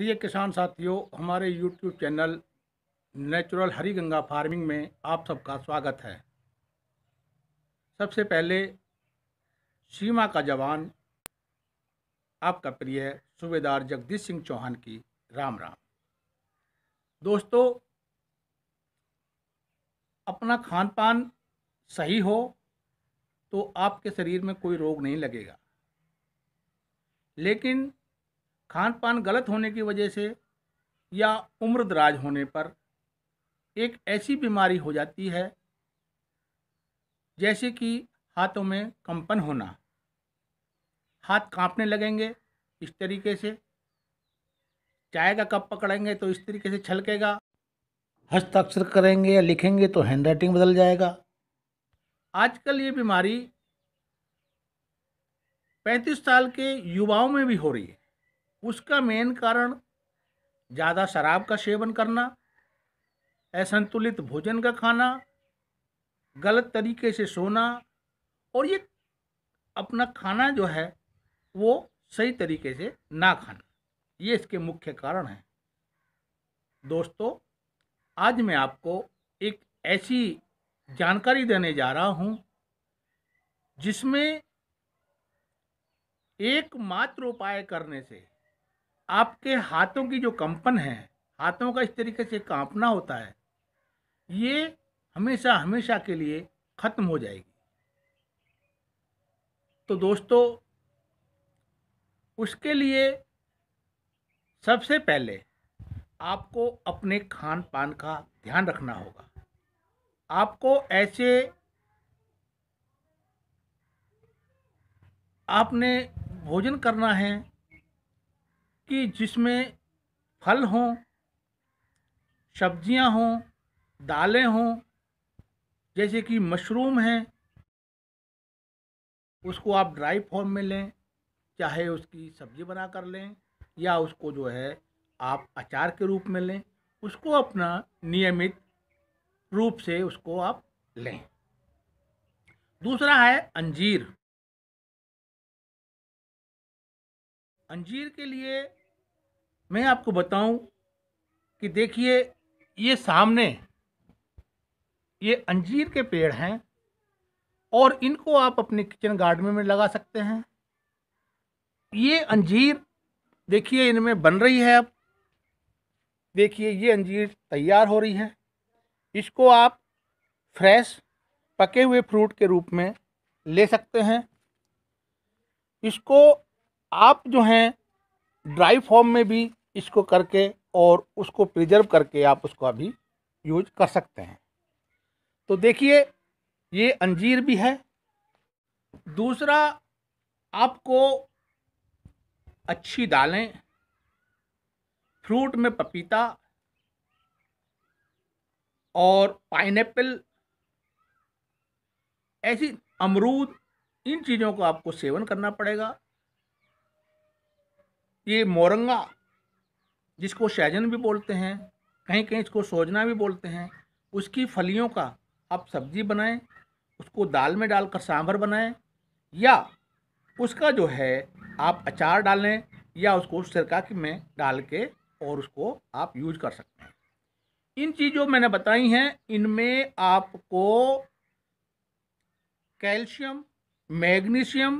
प्रिय किसान साथियों हमारे YouTube channel natural Hari Ganga farming में आप सबका स्वागत है सबसे पहले सीमा का जवान आपका प्रिय सूबेदार जगदीश सिंह चौहान की राम राम दोस्तों अपना खान पान सही हो तो आपके शरीर में कोई रोग नहीं लगेगा लेकिन खान पान गलत होने की वजह से या उम्र दराज होने पर एक ऐसी बीमारी हो जाती है जैसे कि हाथों में कंपन होना हाथ कांपने लगेंगे इस तरीके से चाय का कप पकड़ेंगे तो इस तरीके से छलकेगा हस्ताक्षर करेंगे या लिखेंगे तो हैंड राइटिंग बदल जाएगा आजकल ये बीमारी पैंतीस साल के युवाओं में भी हो रही है उसका मेन कारण ज़्यादा शराब का सेवन करना असंतुलित भोजन का खाना गलत तरीके से सोना और ये अपना खाना जो है वो सही तरीके से ना खाना ये इसके मुख्य कारण हैं दोस्तों आज मैं आपको एक ऐसी जानकारी देने जा रहा हूँ जिसमें एकमात्र उपाय करने से आपके हाथों की जो कंपन है हाथों का इस तरीके से कांपना होता है ये हमेशा हमेशा के लिए ख़त्म हो जाएगी तो दोस्तों उसके लिए सबसे पहले आपको अपने खान पान का ध्यान रखना होगा आपको ऐसे आपने भोजन करना है कि जिसमें फल हों सब्जियां हों दालें हों जैसे कि मशरूम हैं उसको आप ड्राई फॉर्म में लें चाहे उसकी सब्जी बना कर लें या उसको जो है आप अचार के रूप में लें उसको अपना नियमित रूप से उसको आप लें दूसरा है अंजीर अंजीर के लिए मैं आपको बताऊं कि देखिए ये सामने ये अंजीर के पेड़ हैं और इनको आप अपने किचन गार्डन में लगा सकते हैं ये अंजीर देखिए इनमें बन रही है अब देखिए ये अंजीर तैयार हो रही है इसको आप फ्रेश पके हुए फ्रूट के रूप में ले सकते हैं इसको आप जो हैं ड्राई फॉर्म में भी इसको करके और उसको प्रिजर्व करके आप उसको अभी यूज कर सकते हैं तो देखिए ये अंजीर भी है दूसरा आपको अच्छी दालें फ्रूट में पपीता और पाइन ऐसी अमरूद इन चीज़ों को आपको सेवन करना पड़ेगा ये मोरंगा जिसको सहजन भी बोलते हैं कहीं कहीं इसको सोजना भी बोलते हैं उसकी फलियों का आप सब्जी बनाएं उसको दाल में डालकर सांभर बनाएं या उसका जो है आप अचार डालें या उसको सिरका में डाल के और उसको आप यूज कर सकते हैं इन चीज़ों मैंने बताई हैं इनमें आपको कैल्शियम मैग्नीशियम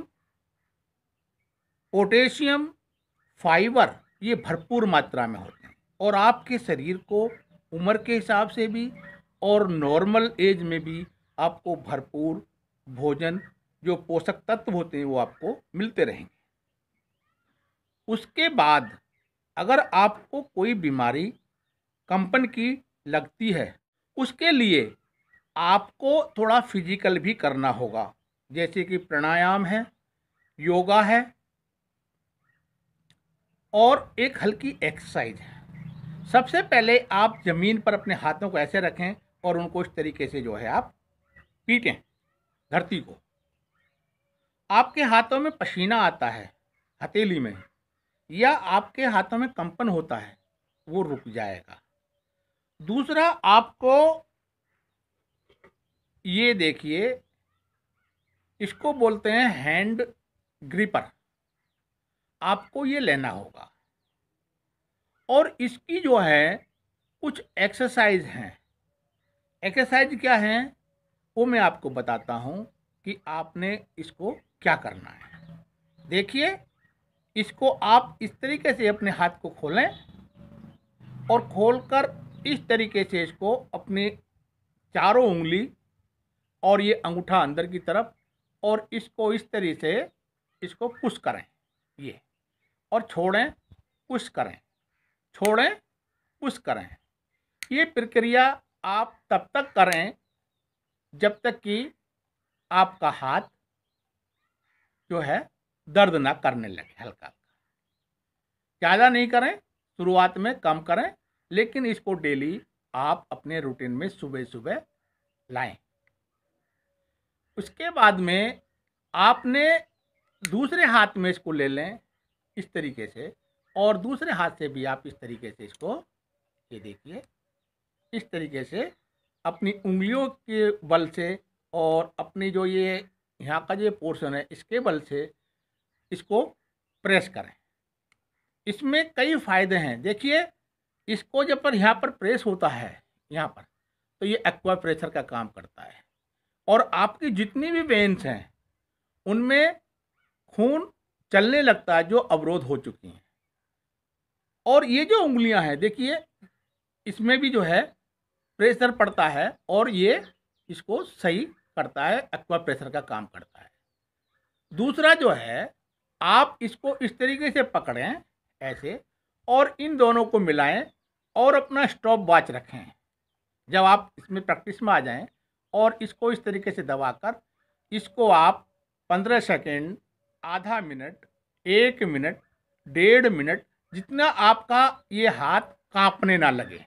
पोटेशियम फाइबर ये भरपूर मात्रा में होते हैं और आपके शरीर को उम्र के हिसाब से भी और नॉर्मल एज में भी आपको भरपूर भोजन जो पोषक तत्व होते हैं वो आपको मिलते रहेंगे उसके बाद अगर आपको कोई बीमारी कंपन की लगती है उसके लिए आपको थोड़ा फिजिकल भी करना होगा जैसे कि प्राणायाम है योगा है और एक हल्की एक्सरसाइज है सबसे पहले आप ज़मीन पर अपने हाथों को ऐसे रखें और उनको इस तरीके से जो है आप पीटें धरती को आपके हाथों में पसीना आता है हथेली में या आपके हाथों में कंपन होता है वो रुक जाएगा दूसरा आपको ये देखिए इसको बोलते हैं हैंड ग्रिपर आपको ये लेना होगा और इसकी जो है कुछ एक्सरसाइज हैं एक्सरसाइज क्या हैं वो मैं आपको बताता हूँ कि आपने इसको क्या करना है देखिए इसको आप इस तरीके से अपने हाथ को खोलें और खोलकर इस तरीके से इसको अपनी चारों उंगली और ये अंगूठा अंदर की तरफ और इसको इस तरीके से इसको पुश करें ये और छोड़ें पुश करें छोड़ें पुश करें ये प्रक्रिया आप तब तक करें जब तक कि आपका हाथ जो है दर्द ना करने लगे हल्का ज़्यादा नहीं करें शुरुआत में कम करें लेकिन इसको डेली आप अपने रूटीन में सुबह सुबह लाएं उसके बाद में आपने दूसरे हाथ में इसको ले लें इस तरीके से और दूसरे हाथ से भी आप इस तरीके से इसको ये देखिए इस तरीके से अपनी उंगलियों के बल से और अपनी जो ये यहाँ का जो पोर्शन है इसके बल से इसको प्रेस करें इसमें कई फायदे हैं देखिए इसको जब पर यहाँ पर प्रेस होता है यहाँ पर तो ये एक्वा प्रेशर का काम करता है और आपकी जितनी भी वेंस हैं उनमें खून चलने लगता है जो अवरोध हो चुकी हैं और ये जो उंगलियां हैं देखिए इसमें भी जो है प्रेशर पड़ता है और ये इसको सही करता है एक्वा प्रेशर का काम करता है दूसरा जो है आप इसको इस तरीके से पकड़ें ऐसे और इन दोनों को मिलाएं और अपना स्टॉप वॉच रखें जब आप इसमें प्रैक्टिस में आ जाएं और इसको इस तरीके से दबाकर इसको आप पंद्रह सेकेंड आधा मिनट एक मिनट डेढ़ मिनट जितना आपका ये हाथ कांपने ना लगे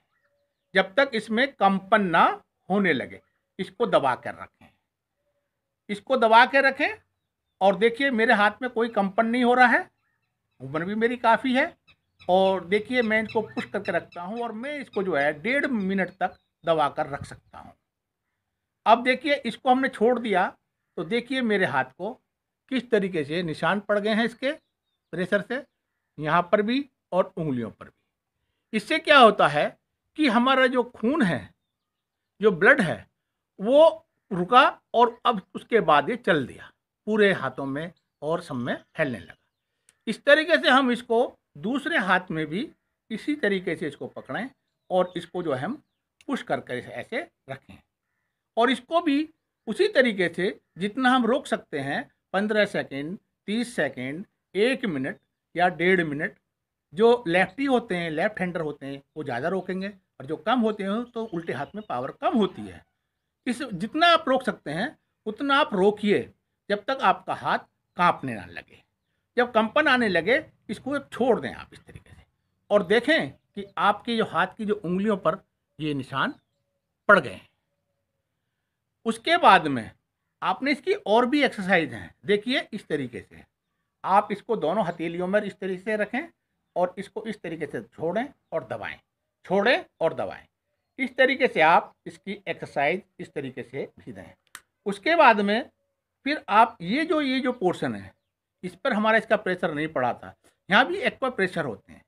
जब तक इसमें कंपन ना होने लगे इसको दबा कर रखें इसको दबा के रखें और देखिए मेरे हाथ में कोई कंपन नहीं हो रहा है उम्र भी मेरी काफ़ी है और देखिए मैं इसको पुश करके रखता हूँ और मैं इसको जो है डेढ़ मिनट तक दबा कर रख सकता हूँ अब देखिए इसको हमने छोड़ दिया तो देखिए मेरे हाथ को किस तरीके से निशान पड़ गए हैं इसके प्रेशर से यहाँ पर भी और उंगलियों पर भी इससे क्या होता है कि हमारा जो खून है जो ब्लड है वो रुका और अब उसके बाद ये चल दिया पूरे हाथों में और सब में फैलने लगा इस तरीके से हम इसको दूसरे हाथ में भी इसी तरीके से इसको पकड़ें और इसको जो है हम पुश कर कर ऐसे रखें और इसको भी उसी तरीके से जितना हम रोक सकते हैं पंद्रह सेकेंड तीस सेकेंड एक मिनट या डेढ़ मिनट जो लेफ्टी होते हैं लेफ्ट हैंडर होते हैं वो ज़्यादा रोकेंगे और जो कम होते हैं तो उल्टे हाथ में पावर कम होती है इस जितना आप रोक सकते हैं उतना आप रोकिए जब तक आपका हाथ कांपने ना लगे जब कंपन आने लगे इसको छोड़ दें आप इस तरीके से और देखें कि आपके जो हाथ की जो उंगलियों पर ये निशान पड़ गए उसके बाद में आपने इसकी और भी एक्सरसाइज हैं देखिए इस तरीके से आप इसको दोनों हथेलियों में इस तरीके से रखें और इसको इस तरीके से छोड़ें और दबाएं छोड़ें और दबाएं इस तरीके से आप इसकी एक्सरसाइज इस तरीके से भी दें उसके बाद में फिर आप ये जो ये जो पोर्शन है इस पर हमारा इसका प्रेशर नहीं पड़ा था यहाँ भी एक्वा प्रेशर होते हैं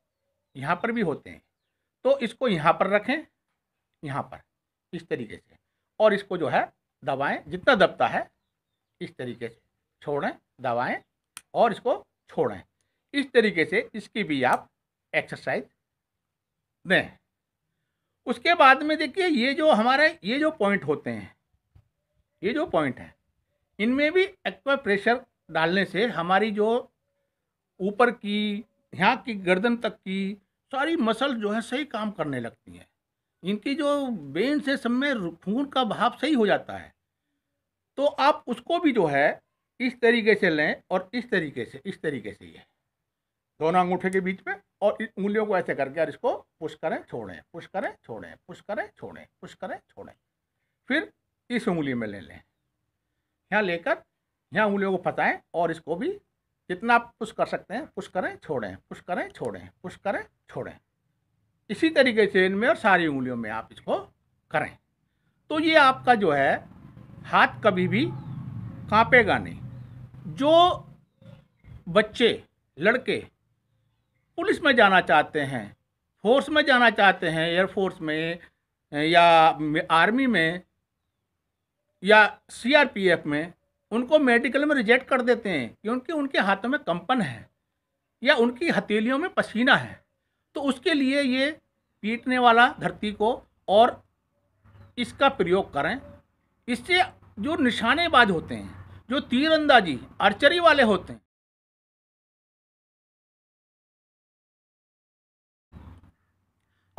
यहाँ पर भी होते हैं तो इसको यहाँ पर रखें यहाँ पर इस तरीके से और इसको जो है दबाएं जितना दबता है इस तरीके से छोड़ें दबाएं और इसको छोड़ें इस तरीके से इसकी भी आप एक्सरसाइज दें उसके बाद में देखिए ये जो हमारे ये जो पॉइंट होते हैं ये जो पॉइंट हैं इनमें भी एक्वा प्रेशर डालने से हमारी जो ऊपर की यहाँ की गर्दन तक की सारी मसल जो है सही काम करने लगती हैं इनकी जो वेन से सब में खून का भाव सही हो जाता है तो आप उसको भी जो है इस तरीके से लें और इस तरीके से इस तरीके से ये दोनों अंगूठे के बीच में और उंगलियों को ऐसे करके और इसको पुश करें छोड़ें पुश करें छोड़ें पुश करें छोड़ें पुश करें छोड़ें फिर इस उंगली में ले लें यहाँ लेकर यहाँ उंगलियों को फताएँ और इसको भी जितना आप पुश कर सकते हैं पुश करें छोड़ें पुश करें छोड़ें पुश करें छोड़ें इसी तरीके से इनमें और सारी उंगलियों में आप इसको करें तो ये आपका जो है हाथ कभी भी कांपेगा नहीं जो बच्चे लड़के पुलिस में जाना चाहते हैं फोर्स में जाना चाहते हैं एयरफोर्स में या आर्मी में या सीआरपीएफ में उनको मेडिकल में रिजेक्ट कर देते हैं क्योंकि उनके हाथों में कंपन है या उनकी हथेलियों में पसीना है तो उसके लिए ये पीटने वाला धरती को और इसका प्रयोग करें इससे जो निशानेबाज होते हैं जो तीरंदाजी आर्चरी वाले होते हैं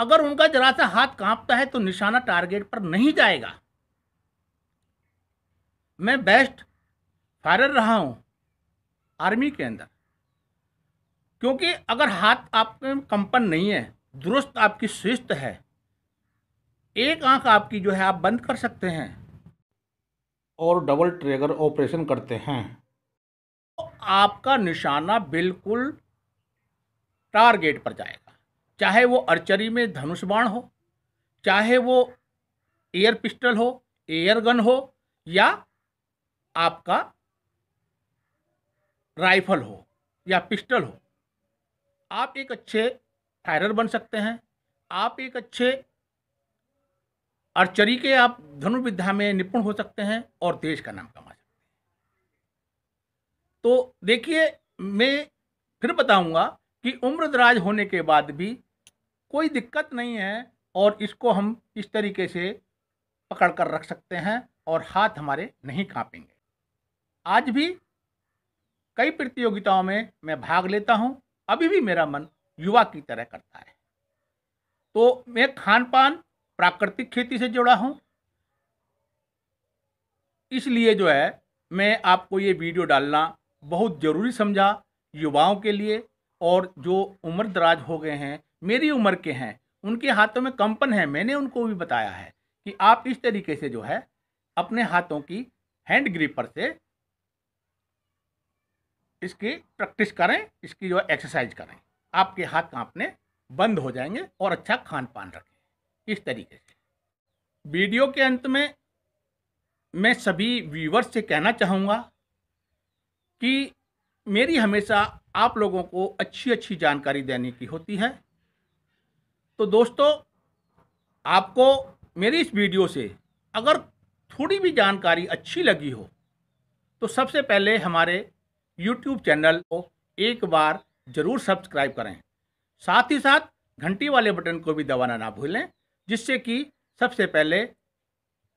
अगर उनका जरा सा हाथ कांपता है तो निशाना टारगेट पर नहीं जाएगा मैं बेस्ट फायर रहा हूं आर्मी के अंदर क्योंकि अगर हाथ आपके कंपन नहीं है दुरुस्त आपकी शिस्त है एक आंख आपकी जो है आप बंद कर सकते हैं और डबल ट्रेगर ऑपरेशन करते हैं तो आपका निशाना बिल्कुल टारगेट पर जाएगा चाहे वो अर्चरी में धनुष बाण हो चाहे वो एयर पिस्टल हो एयर गन हो या आपका राइफल हो या पिस्टल हो आप एक अच्छे फायरर बन सकते हैं आप एक अच्छे अर्चरी के आप धनुर्विद्या में निपुण हो सकते हैं और देश का नाम कमा सकते हैं तो देखिए मैं फिर बताऊंगा कि उम्र दराज होने के बाद भी कोई दिक्कत नहीं है और इसको हम इस तरीके से पकड़ कर रख सकते हैं और हाथ हमारे नहीं कांपेंगे आज भी कई प्रतियोगिताओं में मैं भाग लेता हूं अभी भी मेरा मन युवा की तरह करता है तो मैं खान पान प्राकृतिक खेती से जुड़ा हूँ इसलिए जो है मैं आपको ये वीडियो डालना बहुत ज़रूरी समझा युवाओं के लिए और जो उम्र दराज हो गए हैं मेरी उम्र के हैं उनके हाथों में कंपन है मैंने उनको भी बताया है कि आप इस तरीके से जो है अपने हाथों की हैंड ग्रिपर से इसकी प्रैक्टिस करें इसकी जो एक्सरसाइज करें आपके हाथ कांपने बंद हो जाएंगे और अच्छा खान पान रखें इस तरीके से वीडियो के अंत में मैं सभी व्यूवर्स से कहना चाहूँगा कि मेरी हमेशा आप लोगों को अच्छी अच्छी जानकारी देने की होती है तो दोस्तों आपको मेरी इस वीडियो से अगर थोड़ी भी जानकारी अच्छी लगी हो तो सबसे पहले हमारे यूट्यूब चैनल को एक बार जरूर सब्सक्राइब करें साथ ही साथ घंटी वाले बटन को भी दबाना ना भूलें जिससे कि सबसे पहले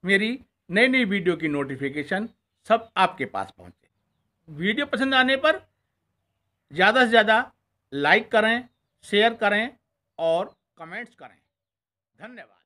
मेरी नई नई वीडियो की नोटिफिकेशन सब आपके पास पहुंचे वीडियो पसंद आने पर ज़्यादा से ज़्यादा लाइक करें शेयर करें और कमेंट्स करें धन्यवाद